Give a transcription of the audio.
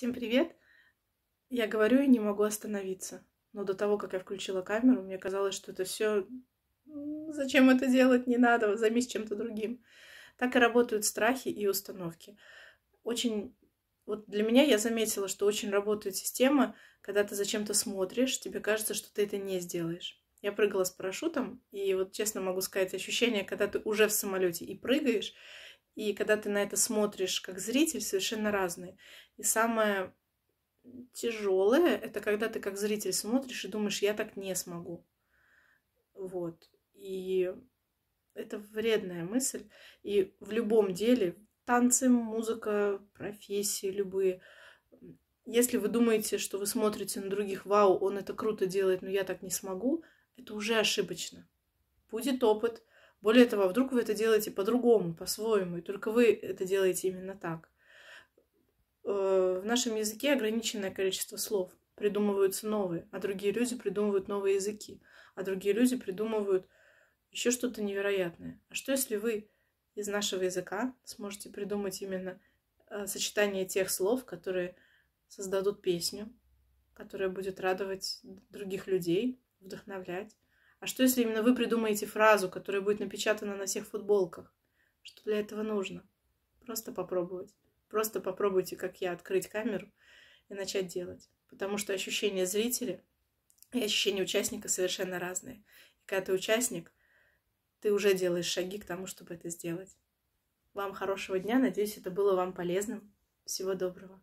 Всем привет! Я говорю и не могу остановиться. Но до того, как я включила камеру, мне казалось, что это все... Зачем это делать? Не надо, займись чем-то другим. Так и работают страхи и установки. Очень... Вот для меня я заметила, что очень работает система, когда ты зачем-то смотришь, тебе кажется, что ты это не сделаешь. Я прыгала с парашютом, и вот честно могу сказать, ощущение, когда ты уже в самолете и прыгаешь, и когда ты на это смотришь как зритель, совершенно разные. И самое тяжелое это когда ты как зритель смотришь и думаешь, я так не смогу. Вот. И это вредная мысль. И в любом деле, танцы, музыка, профессии любые, если вы думаете, что вы смотрите на других, вау, он это круто делает, но я так не смогу, это уже ошибочно. Будет опыт, более того, а вдруг вы это делаете по-другому, по-своему, и только вы это делаете именно так. Э, в нашем языке ограниченное количество слов, придумываются новые, а другие люди придумывают новые языки, а другие люди придумывают еще что-то невероятное. А что если вы из нашего языка сможете придумать именно э, сочетание тех слов, которые создадут песню, которая будет радовать других людей, вдохновлять? А что, если именно вы придумаете фразу, которая будет напечатана на всех футболках? Что для этого нужно? Просто попробовать. Просто попробуйте, как я, открыть камеру и начать делать. Потому что ощущения зрителя и ощущения участника совершенно разные. И когда ты участник, ты уже делаешь шаги к тому, чтобы это сделать. Вам хорошего дня. Надеюсь, это было вам полезным. Всего доброго.